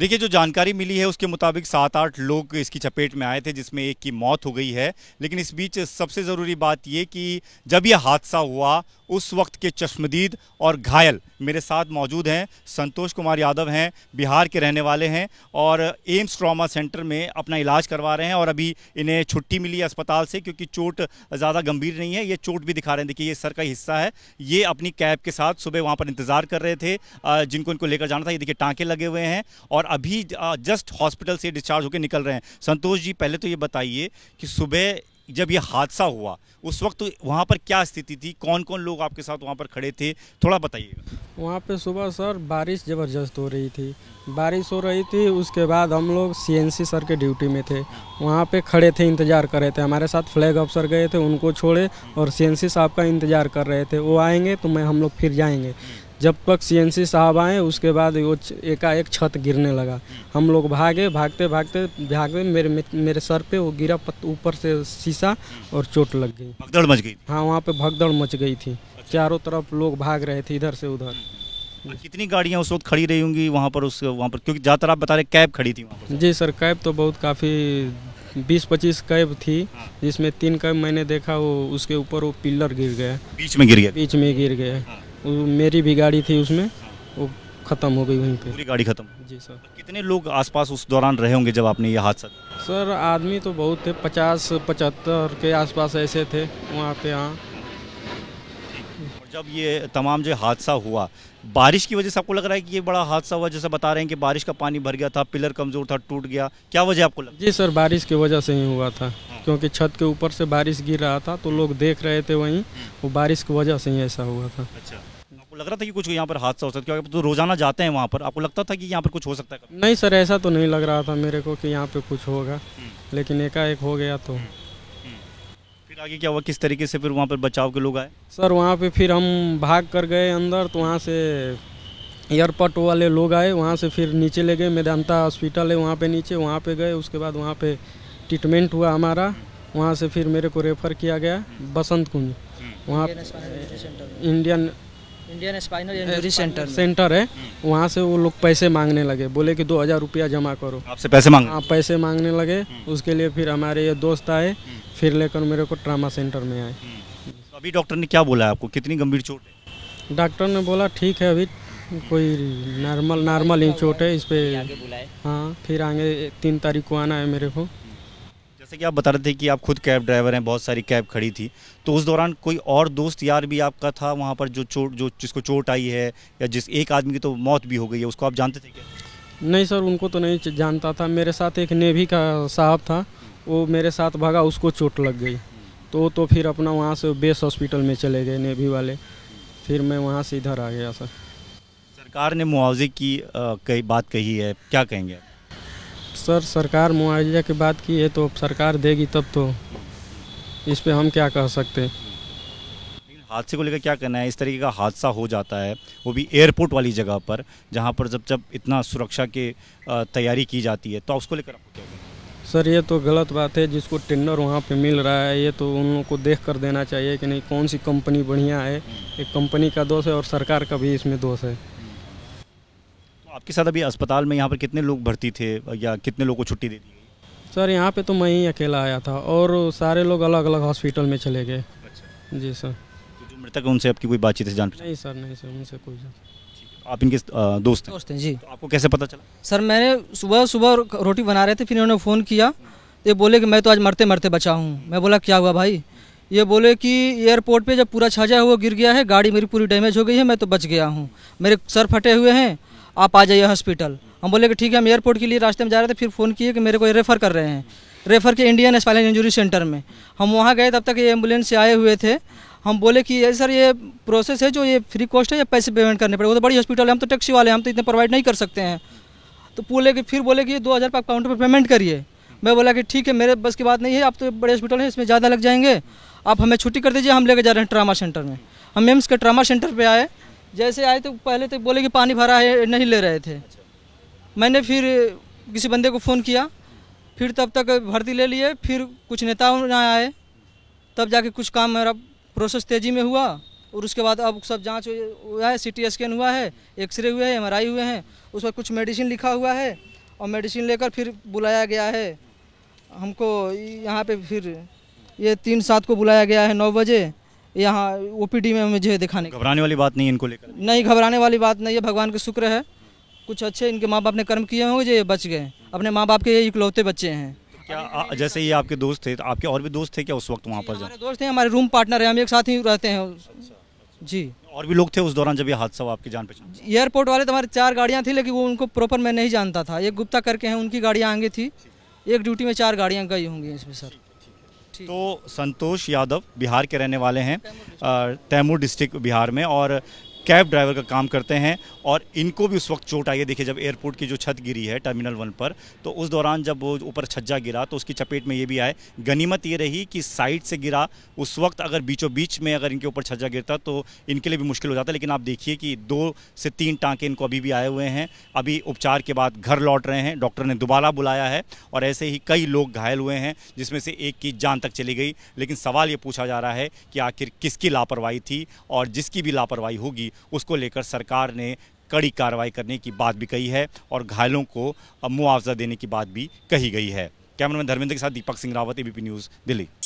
देखिए जो जानकारी मिली है उसके मुताबिक सात आठ लोग इसकी चपेट में आए थे जिसमें एक की मौत हो गई है लेकिन इस बीच सबसे ज़रूरी बात ये कि जब यह हादसा हुआ उस वक्त के चश्मदीद और घायल मेरे साथ मौजूद हैं संतोष कुमार यादव हैं बिहार के रहने वाले हैं और एम्स ट्रामा सेंटर में अपना इलाज करवा रहे हैं और अभी इन्हें छुट्टी मिली है अस्पताल से क्योंकि चोट ज़्यादा गंभीर नहीं है ये चोट भी दिखा रहे हैं देखिए ये सर का हिस्सा है ये अपनी कैब के साथ सुबह वहाँ पर इंतज़ार कर रहे थे जिनको इनको लेकर जाना था ये देखिए टाँके लगे हुए हैं और अभी जस्ट हॉस्पिटल से डिस्चार्ज होकर निकल रहे हैं संतोष जी पहले तो ये बताइए कि सुबह जब ये हादसा हुआ उस वक्त तो वहाँ पर क्या स्थिति थी कौन कौन लोग आपके साथ वहाँ पर खड़े थे थोड़ा बताइएगा वहाँ पे सुबह सर बारिश ज़बरदस्त हो रही थी बारिश हो रही थी उसके बाद हम लोग सीएनसी सर के ड्यूटी में थे वहाँ पे खड़े थे इंतज़ार कर रहे थे हमारे साथ फ्लैग अफसर गए थे उनको छोड़े और सी साहब का इंतज़ार कर रहे थे वो आएंगे तो मैं हम लोग फिर जाएंगे जब तक सीएनसी साहब आए उसके बाद वो एकाएक छत गिरने लगा हम लोग भागे भागते भागते भागते मेरे मेरे सर पे वो गिरा ऊपर से शीशा और चोट लग गई भगदड़ मच गई हाँ वहाँ पे भगदड़ मच गई थी अच्छा। चारों तरफ लोग भाग रहे थे इधर से उधर हम्म। कितनी गाड़ियाँ उस वक्त खड़ी रही होंगी वहाँ पर उस वहाँ पर क्योंकि ज़्यादातर आप बता रहे कैब खड़ी थी जी सर कैब तो बहुत काफ़ी बीस पच्चीस कैब थी हाँ। जिसमें तीन कैब मैंने देखा वो उसके ऊपर वो पिल्लर गिर गया बीच में गिर गया बीच में गिर गया हाँ। मेरी भी गाड़ी थी उसमें वो ख़त्म हो गई वहीं पे पूरी गाड़ी ख़त्म जी सर तो कितने लोग आसपास उस दौरान रहे होंगे जब आपने ये हादसा सर आदमी तो बहुत थे पचास पचहत्तर के आसपास ऐसे थे वहाँ पे यहाँ जब ये तमाम जो हादसा हुआ बारिश की वजह से आपको लग रहा है कि ये बड़ा हादसा हुआ जैसे बता रहे हैं कि बारिश का पानी भर गया था पिलर कमज़ोर था टूट गया क्या वजह आपको लग जी सर बारिश की वजह से ही हुआ था क्योंकि छत के ऊपर से बारिश गिर रहा था तो लोग देख रहे थे वहीं वो बारिश की वजह से ही ऐसा हुआ था अच्छा आपको लग रहा था कि कुछ यहाँ पर हादसा हो सकता है क्योंकि तो रोजाना जाते हैं वहाँ पर आपको लगता था कि यहाँ पर कुछ हो सकता है नहीं सर ऐसा तो नहीं लग रहा था मेरे को कि यहाँ पे कुछ होगा हम्म। लेकिन एकाएक हो गया तो हम्म। हम्म। फिर आगे क्या हुआ किस तरीके से फिर वहाँ पर बचाव के लोग आए सर वहाँ पे फिर हम भाग कर गए अंदर तो वहाँ से एयरपोर्ट वाले लोग आए वहाँ से फिर नीचे ले गए मेदांता हॉस्पिटल है वहाँ पे नीचे वहाँ पे गए उसके बाद वहाँ पे ट्रीटमेंट हुआ हमारा वहाँ से फिर मेरे को रेफ़र किया गया बसंत कुंज वहाँ Indian Indian spinal injury centre centre है hmm. वहाँ से वो लोग पैसे मांगने लगे बोले कि दो हज़ार रुपया जमा करो आपसे पैसे मांग आप पैसे मांगने लगे hmm. उसके लिए फिर हमारे ये दोस्त आए hmm. फिर लेकर मेरे को ट्रामा सेंटर में आए तो अभी डॉक्टर ने क्या बोला आपको कितनी गंभीर चोट है डॉक्टर ने बोला ठीक है अभी कोई नॉर्मल नॉर्मल ही चोट है इस पर हाँ फिर आगे तीन तारीख को आना है मेरे को जैसे कि आप बता रहे थे कि आप खुद कैब ड्राइवर हैं बहुत सारी कैब खड़ी थी तो उस दौरान कोई और दोस्त यार भी आपका था वहाँ पर जो चोट जो जिसको चोट आई है या जिस एक आदमी की तो मौत भी हो गई है उसको आप जानते थे क्या नहीं सर उनको तो नहीं जानता था मेरे साथ एक नेवी का साहब था वो मेरे साथ भागा उसको चोट लग गई तो तो फिर अपना वहाँ से बेस हॉस्पिटल में चले गए नेवी वाले फिर मैं वहाँ से इधर आ गया सर सरकार ने मुआवजे की कई बात कही है क्या कहेंगे आप सर सरकार मुआवजा की बात की है तो सरकार देगी तब तो इस पर हम क्या कह सकते हादसे को लेकर क्या कहना है इस तरीके का हादसा हो जाता है वो भी एयरपोर्ट वाली जगह पर जहाँ पर जब जब इतना सुरक्षा की तैयारी की जाती है तो उसको लेकर आपको क्या सर ये तो गलत बात है जिसको टेंडर वहाँ पे मिल रहा है ये तो उन लोगों को देख कर देना चाहिए कि नहीं कौन सी कंपनी बढ़िया है हम्म। एक कंपनी का दोष है और सरकार का भी इसमें दोष है आपके साथ अभी अस्पताल में यहाँ पर कितने लोग भर्ती थे या कितने लोग को छुट्टी दे दी गई सर यहाँ पे तो मैं ही अकेला आया था और सारे लोग अलग अलग हॉस्पिटल में चले गए अच्छा जी सर तो जो मृतक उनसे आपकी कोई बातचीत है जान नहीं सर नहीं सर उनसे कोई आप इनके दोस्त हैं दोस्त हैं जी तो आपको कैसे पता चला सर मैंने सुबह सुबह रोटी बना रहे थे फिर इन्होंने फ़ोन किया ये बोले कि मैं तो आज मरते मरते बचा हूँ मैं बोला क्या हुआ भाई ये बोले कि एयरपोर्ट पे जब पूरा छाजा हुआ गिर गया है गाड़ी मेरी पूरी डैमेज हो गई है मैं तो बच गया हूँ मेरे सर फटे हुए हैं आप आ जाइए हॉस्पिटल हम बोले कि ठीक है हम एयरपोर्ट के लिए रास्ते में जा रहे थे फिर फ़ोन किए कि मेरे को रेफ़र कर रहे हैं रेफ़र के इंडियन स्पाइन इंजरी सेंटर में हम वहाँ गए तब तक ये एम्बुलेंस से आए हुए थे हम बोले कि ये सर ये प्रोसेस है जो ये फ्री कॉस्ट है या पैसे पेमेंट करने पड़े वो तो बड़ी हॉस्पिटल है हम तो टैक्सी वाले हम तो इतने प्रोवाइड नहीं कर सकते हैं तो बोले कि फिर बोले कि दो हज़ार आप काउंटर पर पेमेंट करिए मैं बोला कि ठीक है मेरे बस की बात नहीं है आप तो बड़े हॉस्पिटल हैं इसमें ज़्यादा लग जाएंगे आप हमें छुट्टी कर दीजिए हम लेके जा रहे हैं ट्रामा सेंटर में हम एम्स के ट्रामा सेंटर पर आए जैसे आए तो पहले तो बोले कि पानी भरा है नहीं ले रहे थे मैंने फिर किसी बंदे को फ़ोन किया फिर तब तक भर्ती ले लिए फिर कुछ नेताओं ना आए तब जाके कुछ काम मेरा प्रोसेस तेज़ी में हुआ और उसके बाद अब सब जांच हुआ है सी स्कैन हुआ है एक्सरे हुए हैं एमआरआई हुए हैं उस पर कुछ मेडिसिन लिखा हुआ है और मेडिसिन लेकर फिर बुलाया गया है हमको यहाँ पे फिर ये तीन सात को बुलाया गया है नौ बजे यहाँ ओपीडी में मुझे दिखाने घबराने वाली बात नहीं इनको लेकर नहीं घबराने वाली बात नहीं है भगवान का शुक्र है कुछ अच्छे इनके माँ बाप ने कर्म किए होंगे ये बच गए अपने माँ बाप के ये इकलौते बच्चे हैं क्या जैसे ये आपके दोस्त थे तो आपके और भी दोस्त थे क्या उस वक्त वहाँ पर हमारे दोस्त हैं हमारे रूम पार्टनर हैं हम एक साथ ही रहते हैं जी और भी लोग थे उस दौरान जब ये हादसा हुआ आपकी जान पहचान एयरपोर्ट वाले तो हमारे चार गाड़ियाँ थी लेकिन वो उनको प्रॉपर मैं नहीं जानता था एक गुप्ता करके हैं उनकी गाड़ियाँ आगे थी एक ड्यूटी में चार गाड़ियाँ गई होंगी इसमें सर तो संतोष यादव बिहार के रहने वाले हैं तैमूर डिस्ट्रिक्ट बिहार में और कैब ड्राइवर का काम करते हैं और इनको भी उस वक्त चोट आई है देखिए जब एयरपोर्ट की जो छत गिरी है टर्मिनल वन पर तो उस दौरान जब वो ऊपर छज्जा गिरा तो उसकी चपेट में ये भी आए गनीमत ये रही कि साइड से गिरा उस वक्त अगर बीचों बीच में अगर इनके ऊपर छज्जा गिरता तो इनके लिए भी मुश्किल हो जाता लेकिन आप देखिए कि दो से तीन टाँके इनको अभी भी आए हुए हैं अभी उपचार के बाद घर लौट रहे हैं डॉक्टर ने दोबारा बुलाया है और ऐसे ही कई लोग घायल हुए हैं जिसमें से एक की जान तक चली गई लेकिन सवाल ये पूछा जा रहा है कि आखिर किसकी लापरवाही थी और जिसकी भी लापरवाही होगी उसको लेकर सरकार ने कड़ी कार्रवाई करने की बात भी कही है और घायलों को मुआवजा देने की बात भी कही गई है कैमरामैन धर्मेंद्र के साथ दीपक सिंह रावत एबीपी न्यूज़ दिल्ली